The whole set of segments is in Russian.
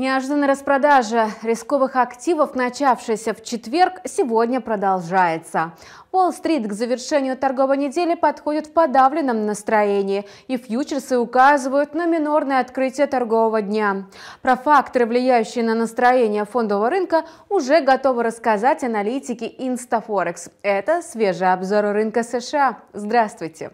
Неожиданная распродажа рисковых активов, начавшаяся в четверг, сегодня продолжается. Уолл-стрит к завершению торговой недели подходит в подавленном настроении, и фьючерсы указывают на минорное открытие торгового дня. Про факторы, влияющие на настроение фондового рынка, уже готовы рассказать аналитики Instaforex. Это свежий обзор рынка США. Здравствуйте!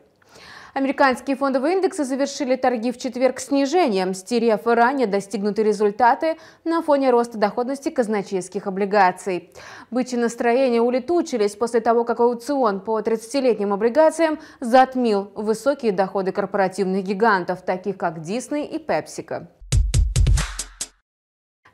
Американские фондовые индексы завершили торги в четверг снижением, стерев ранее достигнутые результаты на фоне роста доходности казначейских облигаций. Бычьи настроения улетучились после того, как аукцион по 30-летним облигациям затмил высокие доходы корпоративных гигантов, таких как Disney и PepsiCo.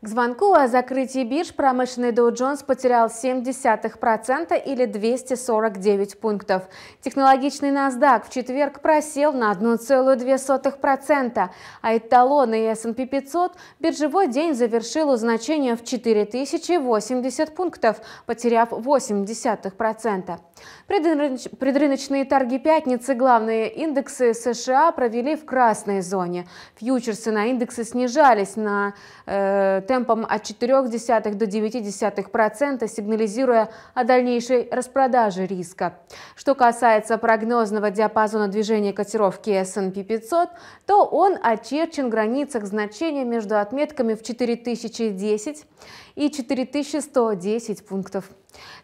К звонку о закрытии бирж промышленный Dow Jones потерял 0,7% или 249 пунктов. Технологичный NASDAQ в четверг просел на 1,2%, а эталонный S&P 500 биржевой день завершил у значения в 4080 пунктов, потеряв 0,8%. Предрыночные торги пятницы главные индексы США провели в красной зоне. Фьючерсы на индексы снижались на э, темпом от 0,4 до 0,9%, сигнализируя о дальнейшей распродаже риска. Что касается прогнозного диапазона движения котировки S&P 500, то он очерчен в границах значения между отметками в 4010 и 4110 пунктов.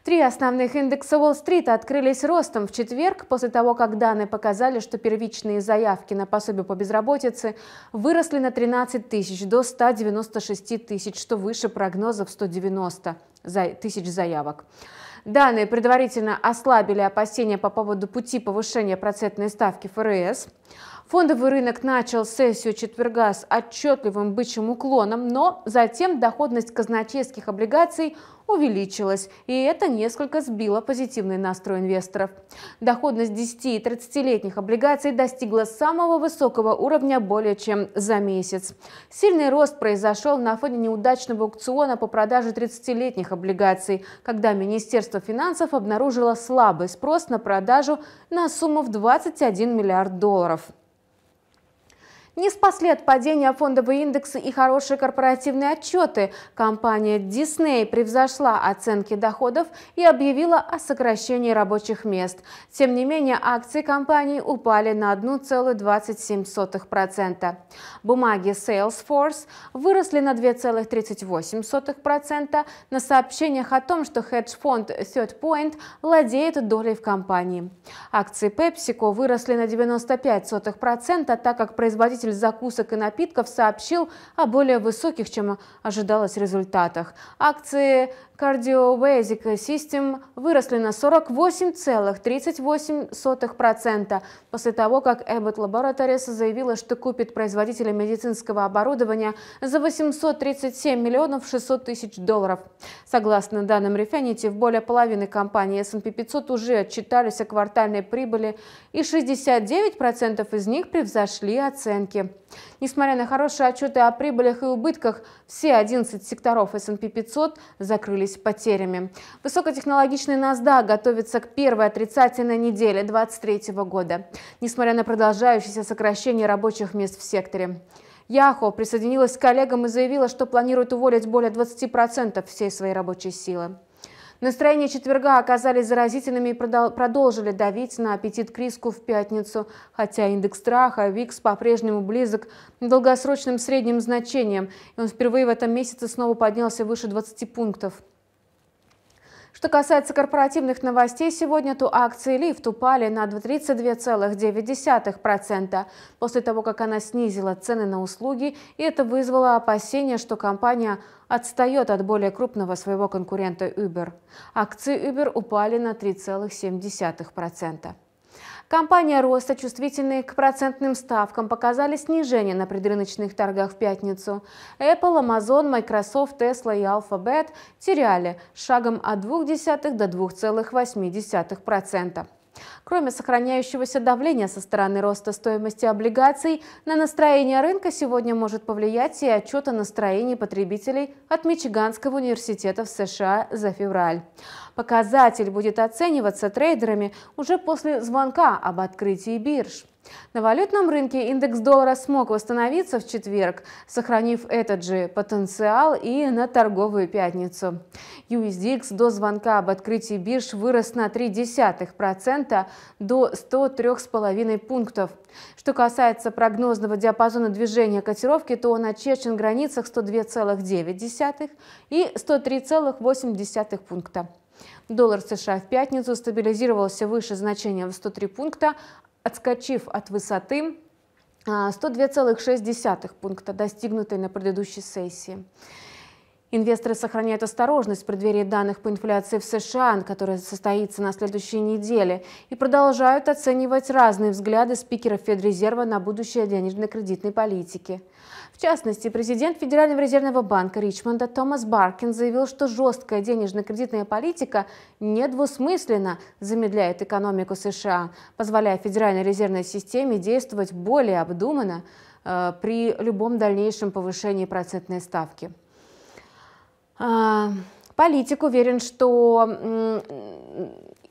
Три основных индекса Уолл-стрита открылись ростом в четверг после того, как данные показали, что первичные заявки на пособие по безработице выросли на 13 тысяч до 196 тысяч, что выше прогнозов 190 тысяч заявок. Данные предварительно ослабили опасения по поводу пути повышения процентной ставки ФРС. Фондовый рынок начал сессию четверга с отчетливым бычьим уклоном, но затем доходность казначейских облигаций – увеличилась, и это несколько сбило позитивный настрой инвесторов. Доходность 10 и 30-летних облигаций достигла самого высокого уровня более чем за месяц. Сильный рост произошел на фоне неудачного аукциона по продаже 30-летних облигаций, когда Министерство финансов обнаружило слабый спрос на продажу на сумму в 21 миллиард долларов. Не спасли от падения фондовые индексы и хорошие корпоративные отчеты. Компания Disney превзошла оценки доходов и объявила о сокращении рабочих мест. Тем не менее, акции компании упали на 1,27%. Бумаги Salesforce выросли на 2,38% на сообщениях о том, что хедж-фонд Third Point владеет долей в компании. Акции PepsiCo выросли на 95%, так как производитель производитель закусок и напитков сообщил о более высоких, чем ожидалось, результатах. Акции Cardio System выросли на 48,38% после того, как Abbott Laboratories заявила, что купит производителя медицинского оборудования за 837 миллионов 600 тысяч долларов. Согласно данным Refinity, в более половины компаний S&P 500 уже отчитались о квартальной прибыли, и 69% из них превзошли оценки рынке. Несмотря на хорошие отчеты о прибылях и убытках, все 11 секторов S&P 500 закрылись потерями. Высокотехнологичный NASDAQ готовится к первой отрицательной неделе 2023 года, несмотря на продолжающееся сокращение рабочих мест в секторе. Яхо присоединилась к коллегам и заявила, что планирует уволить более 20% всей своей рабочей силы. Настроения четверга оказались заразительными и продолжили давить на аппетит к риску в пятницу, хотя индекс страха ВИКС по-прежнему близок к долгосрочным средним значениям, и он впервые в этом месяце снова поднялся выше 20 пунктов. Что касается корпоративных новостей, сегодня то акции «Лифт» упали на 32,9% после того, как она снизила цены на услуги, и это вызвало опасения, что компания отстает от более крупного своего конкурента Uber. Акции Uber упали на 3,7%. Компания роста, чувствительные к процентным ставкам, показали снижение на предрыночных торгах в пятницу. Apple, Amazon, Microsoft, Tesla и Alphabet теряли шагом от 0,2 до 2,8%. Кроме сохраняющегося давления со стороны роста стоимости облигаций, на настроение рынка сегодня может повлиять и отчет о настроении потребителей от Мичиганского университета в США за февраль. Показатель будет оцениваться трейдерами уже после звонка об открытии бирж. На валютном рынке индекс доллара смог восстановиться в четверг, сохранив этот же потенциал и на торговую пятницу. USDX до звонка об открытии бирж вырос на 0,3% до 103,5 пунктов. Что касается прогнозного диапазона движения котировки, то он очерчен в границах 102,9 и 103,8 пункта. Доллар США в пятницу стабилизировался выше значения в 103 пункта, отскочив от высоты 102,6 а, пункта, достигнутой на предыдущей сессии. Инвесторы сохраняют осторожность в преддверии данных по инфляции в США, которая состоится на следующей неделе, и продолжают оценивать разные взгляды спикера Федрезерва на будущее денежно-кредитной политики. В частности, президент Федерального резервного банка Ричмонда Томас Баркин заявил, что жесткая денежно-кредитная политика недвусмысленно замедляет экономику США, позволяя Федеральной резервной системе действовать более обдуманно э, при любом дальнейшем повышении процентной ставки. А, политик уверен, что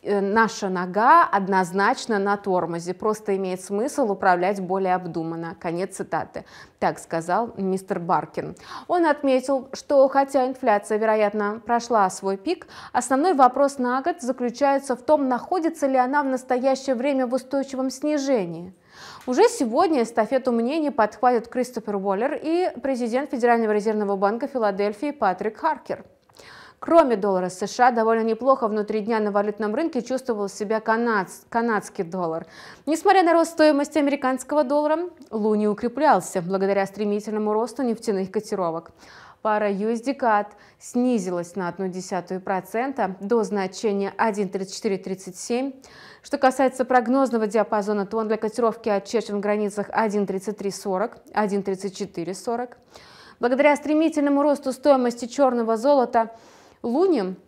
э, наша нога однозначно на тормозе, просто имеет смысл управлять более обдуманно. Конец цитаты. Так сказал мистер Баркин. Он отметил, что хотя инфляция, вероятно, прошла свой пик, основной вопрос на год заключается в том, находится ли она в настоящее время в устойчивом снижении – уже сегодня эстафету мнений подхватят Кристофер Уоллер и президент Федерального резервного банка Филадельфии Патрик Харкер. Кроме доллара США, довольно неплохо внутри дня на валютном рынке чувствовал себя канадс, канадский доллар. Несмотря на рост стоимости американского доллара, Луни укреплялся благодаря стремительному росту нефтяных котировок пара USD-CAD снизилась на 0,1% до значения 1.3437. Что касается прогнозного диапазона, то он для котировки отчерчен в границах 1.3340, 1.3440. Благодаря стремительному росту стоимости черного золота луним –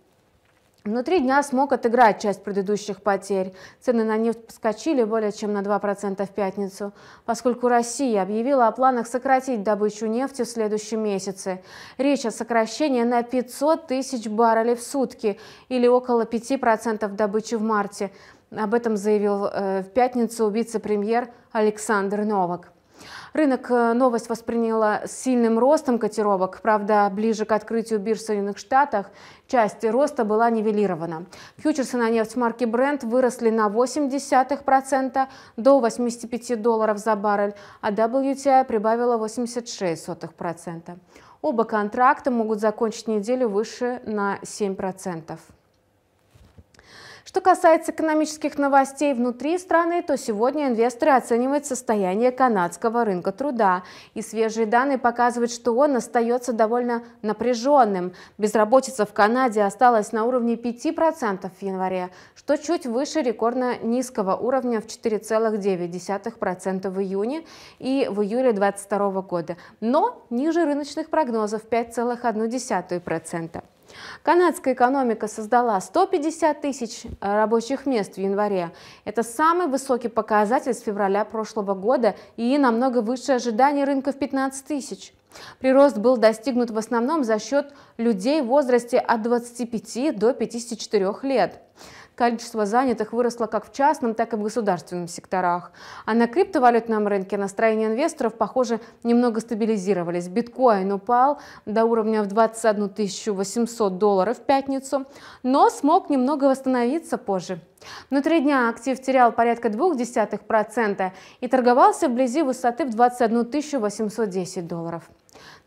Внутри дня смог отыграть часть предыдущих потерь. Цены на нефть подскочили более чем на 2% в пятницу, поскольку Россия объявила о планах сократить добычу нефти в следующем месяце. Речь о сокращении на 500 тысяч баррелей в сутки или около 5% добычи в марте. Об этом заявил э, в пятницу вице-премьер Александр Новак. Рынок э, новость восприняла с сильным ростом котировок. Правда, ближе к открытию бирж в Соединенных Штатах часть роста была нивелирована. Фьючерсы на нефть марки Brent выросли на 0,8% до 85 долларов за баррель, а WTI прибавила 86%. Оба контракта могут закончить неделю выше на 7%. Что касается экономических новостей внутри страны, то сегодня инвесторы оценивают состояние канадского рынка труда. И свежие данные показывают, что он остается довольно напряженным. Безработица в Канаде осталась на уровне 5% в январе, что чуть выше рекордно низкого уровня в 4,9% в июне и в июле 2022 года, но ниже рыночных прогнозов 5,1%. Канадская экономика создала 150 тысяч э, рабочих мест в январе. Это самый высокий показатель с февраля прошлого года и намного выше ожиданий рынка в 15 тысяч. Прирост был достигнут в основном за счет людей в возрасте от 25 до 54 лет количество занятых выросло как в частном, так и в государственном секторах. А на криптовалютном рынке настроения инвесторов, похоже, немного стабилизировались. Биткоин упал до уровня в 21 800 долларов в пятницу, но смог немного восстановиться позже. Внутри дня актив терял порядка 0,2% и торговался вблизи высоты в 21 810 долларов.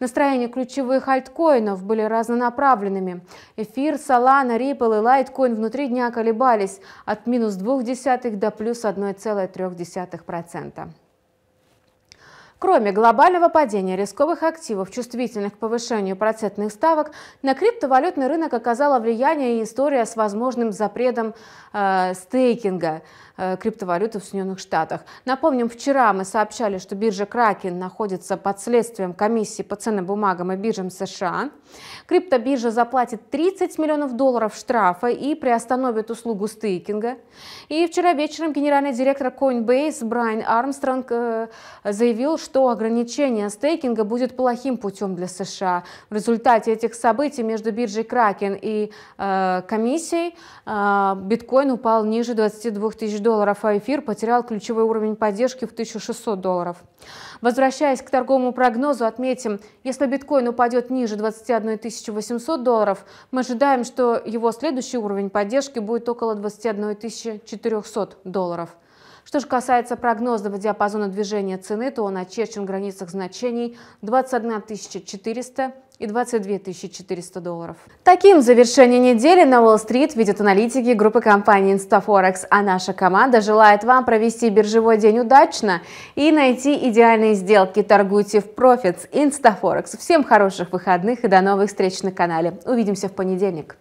Настроения ключевых альткоинов были разнонаправленными. Эфир, Solana, Ripple и Litecoin внутри дня колебались от минус 0,2 до плюс 1,3%. Кроме глобального падения рисковых активов, чувствительных к повышению процентных ставок, на криптовалютный рынок оказала влияние и история с возможным запретом э, стейкинга э, криптовалюты в Соединенных Штатах. Напомним, вчера мы сообщали, что биржа Kraken находится под следствием комиссии по ценным бумагам и биржам США. Криптобиржа заплатит 30 миллионов долларов штрафа и приостановит услугу стейкинга. И вчера вечером генеральный директор Coinbase Брайан Армстронг э, заявил, что что ограничение стейкинга будет плохим путем для США. В результате этих событий между биржей Кракен и э, комиссией э, биткоин упал ниже 22 тысяч долларов, а эфир потерял ключевой уровень поддержки в 1600 долларов. Возвращаясь к торговому прогнозу, отметим, если биткоин упадет ниже 21 800 долларов, мы ожидаем, что его следующий уровень поддержки будет около 21 400 долларов. Что же касается прогнозного диапазона движения цены, то он очерчен в границах значений 21 400 и 22 400 долларов. Таким завершение недели на Уолл-стрит видят аналитики группы компании InstaForex, а наша команда желает вам провести биржевой день удачно и найти идеальные сделки. Торгуйте в Profits InstaForex. Всем хороших выходных и до новых встреч на канале. Увидимся в понедельник.